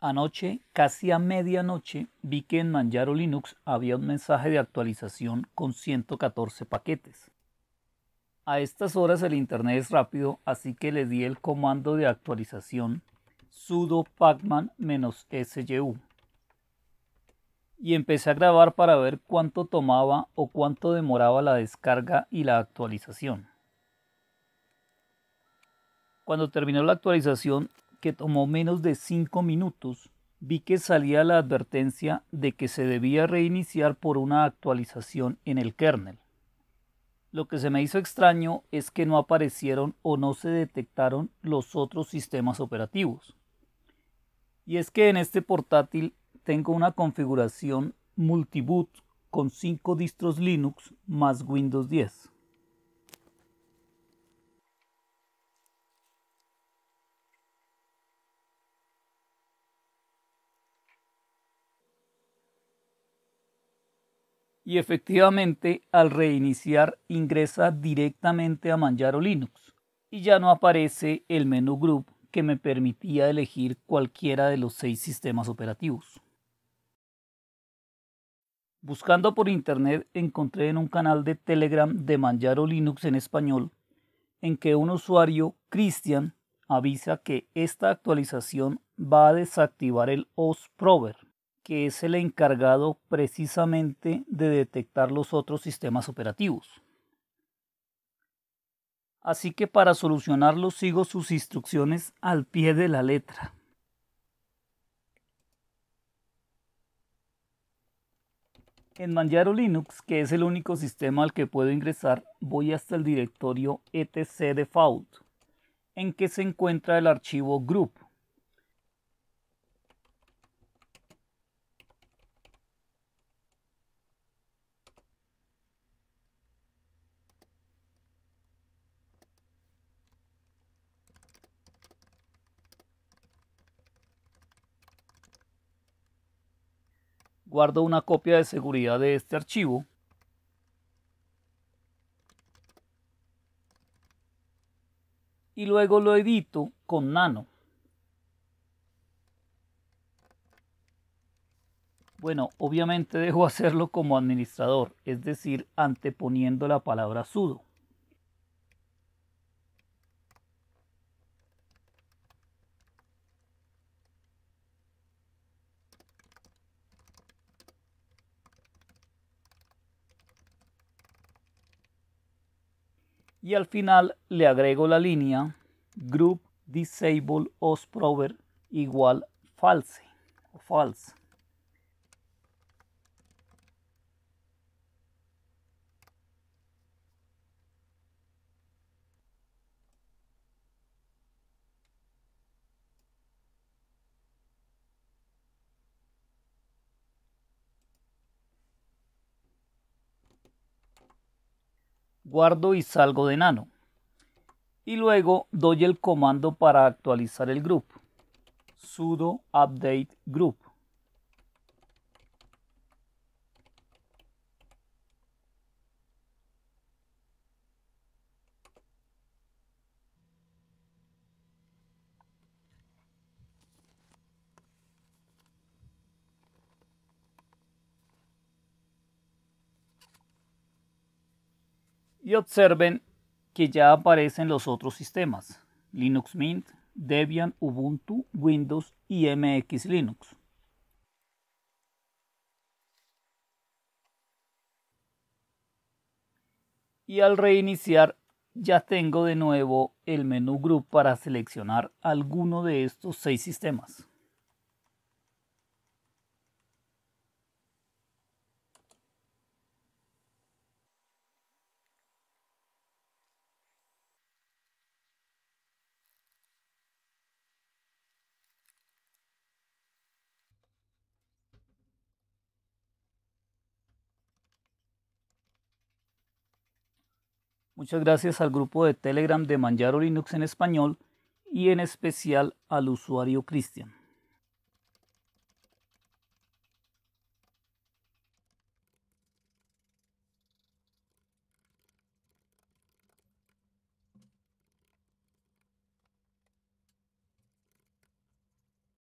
Anoche, casi a medianoche, vi que en Manjaro Linux había un mensaje de actualización con 114 paquetes. A estas horas el internet es rápido, así que le di el comando de actualización sudo pacman-syu y empecé a grabar para ver cuánto tomaba o cuánto demoraba la descarga y la actualización. Cuando terminó la actualización, que tomó menos de 5 minutos, vi que salía la advertencia de que se debía reiniciar por una actualización en el kernel. Lo que se me hizo extraño es que no aparecieron o no se detectaron los otros sistemas operativos. Y es que en este portátil tengo una configuración multiboot con 5 distros Linux más Windows 10. y efectivamente al reiniciar ingresa directamente a Manjaro Linux y ya no aparece el menú group que me permitía elegir cualquiera de los seis sistemas operativos. Buscando por internet encontré en un canal de Telegram de Manjaro Linux en español en que un usuario, Christian, avisa que esta actualización va a desactivar el OS Prover que es el encargado precisamente de detectar los otros sistemas operativos. Así que para solucionarlo sigo sus instrucciones al pie de la letra. En Manjaro Linux, que es el único sistema al que puedo ingresar, voy hasta el directorio etc default, en que se encuentra el archivo group guardo una copia de seguridad de este archivo y luego lo edito con nano. Bueno, obviamente dejo hacerlo como administrador, es decir, anteponiendo la palabra sudo. y al final le agrego la línea group disable os prover igual false o false guardo y salgo de nano. Y luego doy el comando para actualizar el grupo. sudo update group. y observen que ya aparecen los otros sistemas, Linux Mint, Debian, Ubuntu, Windows y MX Linux. Y al reiniciar ya tengo de nuevo el menú Group para seleccionar alguno de estos seis sistemas. Muchas gracias al grupo de Telegram de Manjaro Linux en español y en especial al usuario Cristian.